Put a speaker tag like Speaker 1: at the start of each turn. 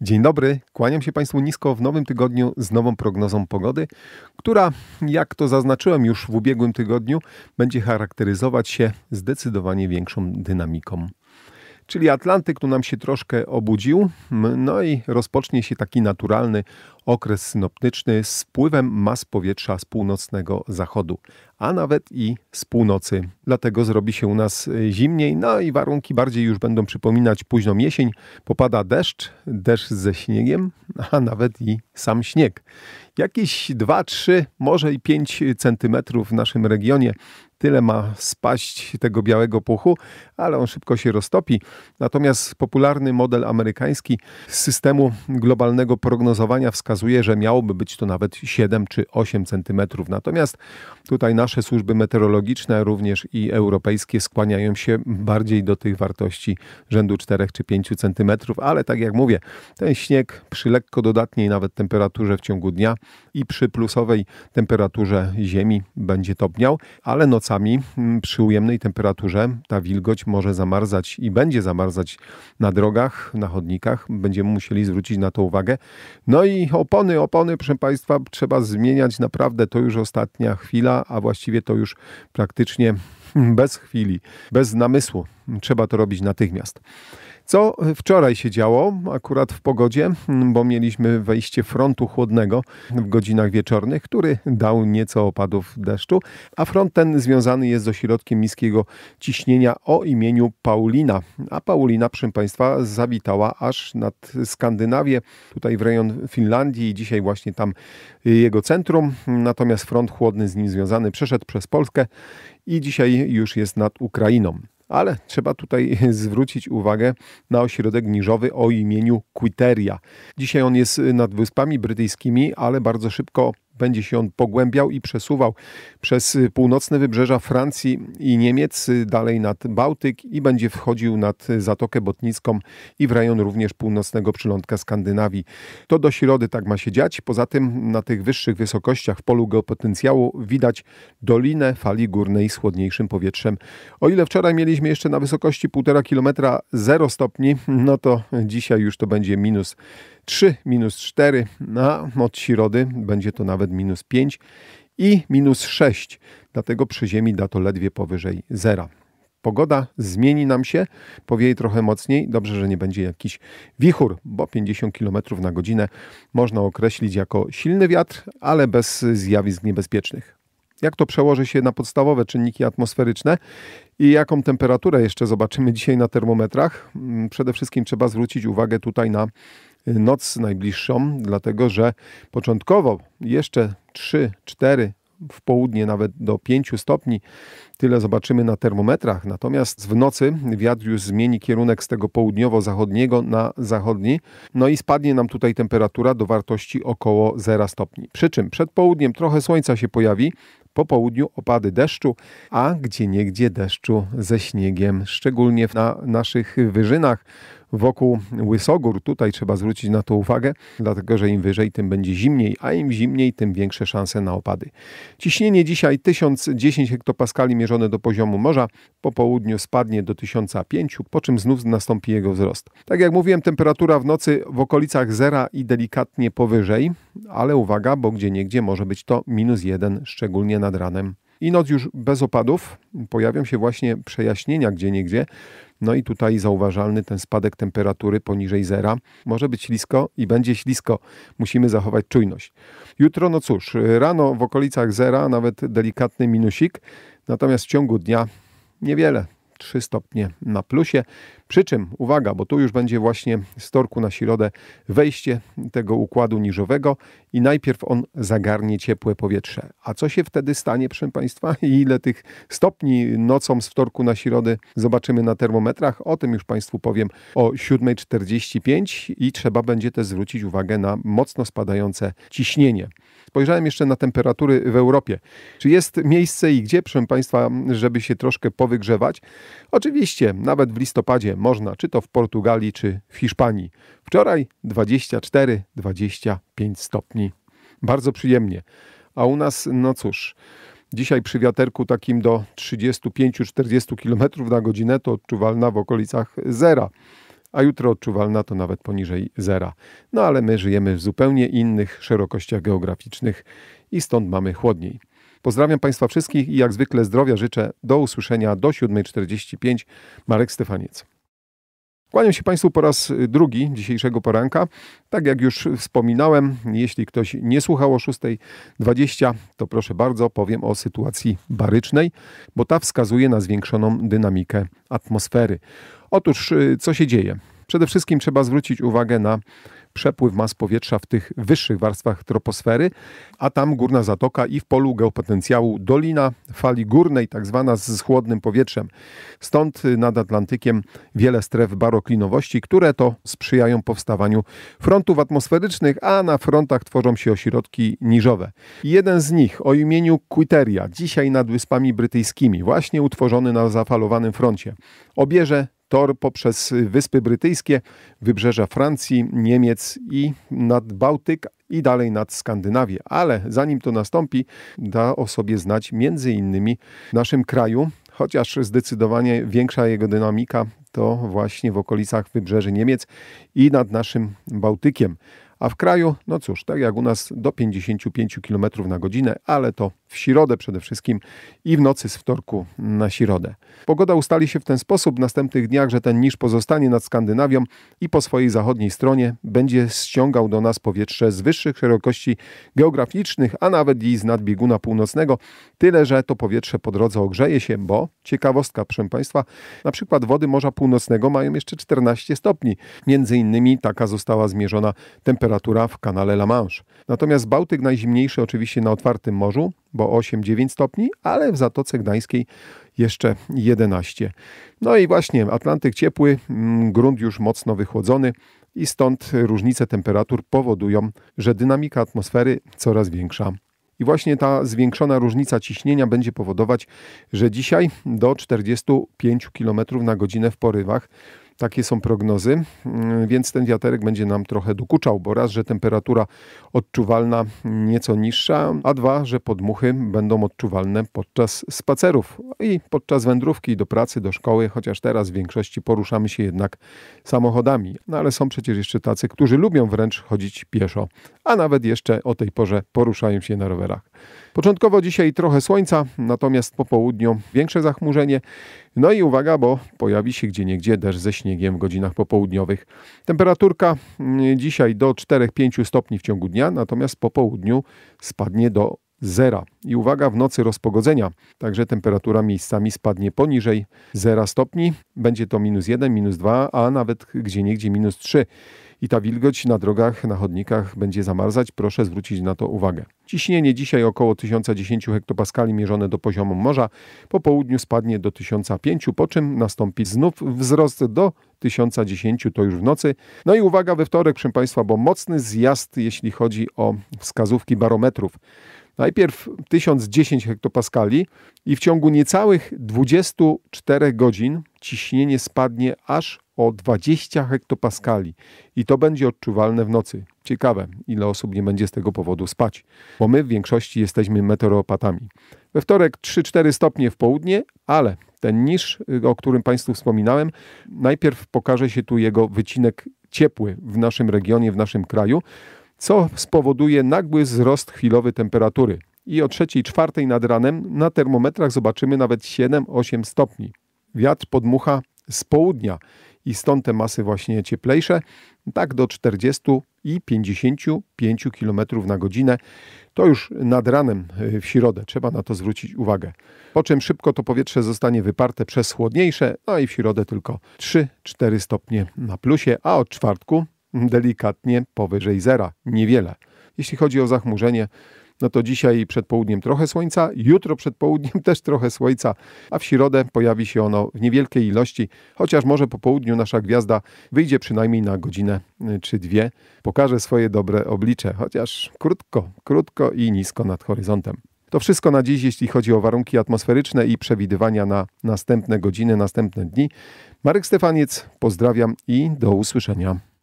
Speaker 1: Dzień dobry, kłaniam się Państwu nisko w nowym tygodniu z nową prognozą pogody, która, jak to zaznaczyłem już w ubiegłym tygodniu, będzie charakteryzować się zdecydowanie większą dynamiką. Czyli Atlantyk tu nam się troszkę obudził, no i rozpocznie się taki naturalny okres synoptyczny z wpływem mas powietrza z północnego zachodu, a nawet i z północy. Dlatego zrobi się u nas y, zimniej, no i warunki bardziej już będą przypominać późną jesień. Popada deszcz, deszcz ze śniegiem, a nawet i sam śnieg. Jakieś 2, 3, może i 5 centymetrów w naszym regionie tyle ma spaść tego białego puchu, ale on szybko się roztopi. Natomiast popularny model amerykański systemu globalnego prognozowania wskazuje, że miałoby być to nawet 7 czy 8 cm. Natomiast tutaj nasze służby meteorologiczne, również i europejskie, skłaniają się bardziej do tych wartości rzędu 4 czy 5 cm, ale tak jak mówię, ten śnieg przy lekko dodatniej nawet temperaturze w ciągu dnia i przy plusowej temperaturze Ziemi będzie topniał, ale noc nocami mm, przy ujemnej temperaturze ta wilgoć może zamarzać i będzie zamarzać na drogach, na chodnikach. Będziemy musieli zwrócić na to uwagę. No i opony, opony, proszę Państwa, trzeba zmieniać naprawdę. To już ostatnia chwila, a właściwie to już praktycznie bez chwili, bez namysłu. Trzeba to robić natychmiast. Co wczoraj się działo, akurat w pogodzie, bo mieliśmy wejście frontu chłodnego w godzinach wieczornych, który dał nieco opadów deszczu, a front ten związany jest z ośrodkiem niskiego ciśnienia o imieniu Paulina. A Paulina, proszę Państwa, zawitała aż nad Skandynawię, tutaj w rejon Finlandii i dzisiaj właśnie tam jego centrum. Natomiast front chłodny z nim związany przeszedł przez Polskę i dzisiaj już jest nad Ukrainą ale trzeba tutaj zwrócić uwagę na ośrodek niżowy o imieniu Quiteria. Dzisiaj on jest nad Wyspami Brytyjskimi, ale bardzo szybko będzie się on pogłębiał i przesuwał przez y, północne wybrzeża Francji i Niemiec, y, dalej nad Bałtyk i będzie wchodził nad y, Zatokę Botnicką i w rejon również północnego przylądka Skandynawii. To do środy tak ma się dziać. Poza tym na tych wyższych wysokościach w polu geopotencjału widać dolinę fali górnej z chłodniejszym powietrzem. O ile wczoraj mieliśmy jeszcze na wysokości 1,5 km 0 stopni, no to dzisiaj już to będzie minus 3, minus 4, a od środy będzie to nawet nawet minus 5 i minus 6, dlatego przy ziemi da to ledwie powyżej zera. Pogoda zmieni nam się, powieje trochę mocniej. Dobrze, że nie będzie jakiś wichur, bo 50 km na godzinę można określić jako silny wiatr, ale bez zjawisk niebezpiecznych jak to przełoży się na podstawowe czynniki atmosferyczne i jaką temperaturę jeszcze zobaczymy dzisiaj na termometrach. Mm, przede wszystkim trzeba zwrócić uwagę tutaj na y, noc najbliższą, dlatego że początkowo jeszcze 3, 4, w południe nawet do 5 stopni. Tyle zobaczymy na termometrach. Natomiast w nocy wiatr już zmieni kierunek z tego południowo-zachodniego na zachodni. No i spadnie nam tutaj temperatura do wartości około 0 stopni. Przy czym przed południem trochę słońca się pojawi, po południu opady deszczu, a gdzie niegdzie deszczu ze śniegiem, szczególnie na naszych wyżynach wokół Łysogór. Tutaj trzeba zwrócić na to uwagę, dlatego że im wyżej, tym będzie zimniej, a im zimniej, tym większe szanse na opady. Ciśnienie dzisiaj 1010 hektopaskali mierzone do poziomu morza, po południu spadnie do 1005, po czym znów nastąpi jego wzrost. Tak jak mówiłem, temperatura w nocy w okolicach zera i delikatnie powyżej, ale uwaga, bo gdzie niegdzie może być to minus 1, szczególnie nad ranem. I noc już bez opadów, pojawią się właśnie przejaśnienia gdzie niegdzie. No i tutaj zauważalny ten spadek temperatury poniżej zera. Może być ślisko i będzie ślisko. Musimy zachować czujność. Jutro, no cóż, rano w okolicach zera, nawet delikatny minusik, natomiast w ciągu dnia niewiele. 3 stopnie na plusie, przy czym, uwaga, bo tu już będzie właśnie z torku na środę wejście tego układu niżowego i najpierw on zagarnie ciepłe powietrze. A co się wtedy stanie, proszę Państwa, i ile tych stopni nocą z wtorku na środę zobaczymy na termometrach? O tym już Państwu powiem o 7.45 i trzeba będzie też zwrócić uwagę na mocno spadające ciśnienie. Spojrzałem jeszcze na temperatury w Europie. Czy jest miejsce i gdzie, proszę Państwa, żeby się troszkę powygrzewać? Oczywiście, nawet w listopadzie można, czy to w Portugalii, czy w Hiszpanii. Wczoraj 24-25 stopni. Bardzo przyjemnie. A u nas, no cóż, dzisiaj przy wiaterku takim do 35-40 km na godzinę to odczuwalna w okolicach zera a jutro odczuwalna to nawet poniżej zera. No ale my żyjemy w zupełnie innych szerokościach geograficznych i stąd mamy chłodniej. Pozdrawiam Państwa wszystkich i jak zwykle zdrowia życzę. Do usłyszenia do 7.45. Marek Stefaniec. Kłaniam się Państwu po raz y, drugi dzisiejszego poranka. Tak jak już wspominałem, jeśli ktoś nie słuchał o 6.20, to proszę bardzo, powiem o sytuacji barycznej, bo ta wskazuje na zwiększoną dynamikę atmosfery. Otóż, y, co się dzieje? Przede wszystkim trzeba zwrócić uwagę na przepływ mas powietrza w tych wyższych warstwach troposfery, a tam górna zatoka i w polu geopotencjału dolina fali górnej, tak zwana z chłodnym powietrzem. Stąd nad Atlantykiem wiele stref baroklinowości, które to sprzyjają powstawaniu frontów atmosferycznych, a na frontach tworzą się ośrodki niżowe. Jeden z nich o imieniu Quiteria, dzisiaj nad Wyspami Brytyjskimi, właśnie utworzony na zafalowanym froncie, obierze tor poprzez Wyspy Brytyjskie, wybrzeża Francji, Niemiec i nad Bałtyk, i dalej nad Skandynawię. Ale zanim to nastąpi, da o sobie znać między innymi w naszym kraju, chociaż zdecydowanie większa jego dynamika to właśnie w okolicach wybrzeży Niemiec i nad naszym Bałtykiem a w kraju, no cóż, tak jak u nas do 55 km na godzinę, ale to w środę przede wszystkim i w nocy z wtorku na środę. Pogoda ustali się w ten sposób w następnych dniach, że ten niż pozostanie nad Skandynawią i po swojej zachodniej stronie będzie ściągał do nas powietrze z wyższych szerokości geograficznych, a nawet i z nadbieguna północnego, tyle że to powietrze po drodze ogrzeje się, bo ciekawostka, proszę Państwa, na przykład wody Morza Północnego mają jeszcze 14 stopni. Między innymi taka została zmierzona temperatura temperatura w kanale La Manche. Natomiast Bałtyk najzimniejszy oczywiście na otwartym morzu, bo 8-9 stopni, ale w Zatoce Gdańskiej jeszcze 11. No i właśnie Atlantyk ciepły, mm, grunt już mocno wychłodzony i stąd różnice temperatur powodują, że dynamika atmosfery coraz większa. I właśnie ta zwiększona różnica ciśnienia będzie powodować, że dzisiaj do 45 km na godzinę w porywach takie są prognozy, mm, więc ten wiaterek będzie nam trochę dokuczał, bo raz, że temperatura odczuwalna nieco niższa, a dwa, że podmuchy będą odczuwalne podczas spacerów i podczas wędrówki do pracy, do szkoły, chociaż teraz w większości poruszamy się jednak samochodami. No ale są przecież jeszcze tacy, którzy lubią wręcz chodzić pieszo, a nawet jeszcze o tej porze poruszają się na rowerach. Początkowo dzisiaj trochę słońca, natomiast po południu większe zachmurzenie. No i uwaga, bo pojawi się gdzie gdzieniegdzie deszcz ze śniegiem w godzinach popołudniowych. Temperaturka mm, dzisiaj do 4-5 stopni w ciągu dnia, natomiast po południu spadnie do zera. I uwaga, w nocy rozpogodzenia, także temperatura miejscami spadnie poniżej 0 stopni. Będzie to minus 1, minus 2, a nawet gdzie gdzieniegdzie minus 3 i ta wilgoć na drogach, na chodnikach będzie zamarzać. Proszę zwrócić na to uwagę. Ciśnienie dzisiaj około 1010 hektopaskali mierzone do poziomu morza. Po południu spadnie do 1005, po czym nastąpi znów wzrost do 1010, to już w nocy. No i uwaga we wtorek, proszę Państwa, bo mocny zjazd, jeśli chodzi o wskazówki barometrów. Najpierw 1010 hektopaskali i w ciągu niecałych 24 godzin ciśnienie spadnie aż o 20 hektopaskali i to będzie odczuwalne w nocy. Ciekawe, ile osób nie będzie z tego powodu spać, bo my w większości jesteśmy meteoropatami. We wtorek 3-4 stopnie w południe, ale ten niż, y, o którym Państwu wspominałem, najpierw pokaże się tu jego wycinek ciepły w naszym regionie, w naszym kraju, co spowoduje nagły wzrost chwilowy temperatury. I o 3-4 nad ranem na termometrach zobaczymy nawet 7-8 stopni. Wiatr podmucha z południa i stąd te masy właśnie cieplejsze, tak do 40 i 55 km na godzinę. To już nad ranem y, w środę, trzeba na to zwrócić uwagę. Po czym szybko to powietrze zostanie wyparte przez chłodniejsze, no i w środę tylko 3-4 stopnie na plusie, a od czwartku delikatnie powyżej zera, niewiele. Jeśli chodzi o zachmurzenie, no to dzisiaj przed południem trochę słońca, jutro przed południem też trochę słońca, a w środę pojawi się ono w niewielkiej ilości, chociaż może po południu nasza gwiazda wyjdzie przynajmniej na godzinę y, czy dwie, pokaże swoje dobre oblicze, chociaż krótko, krótko i nisko nad horyzontem. To wszystko na dziś, jeśli chodzi o warunki atmosferyczne i przewidywania na następne godziny, następne dni. Marek Stefaniec, pozdrawiam i do usłyszenia.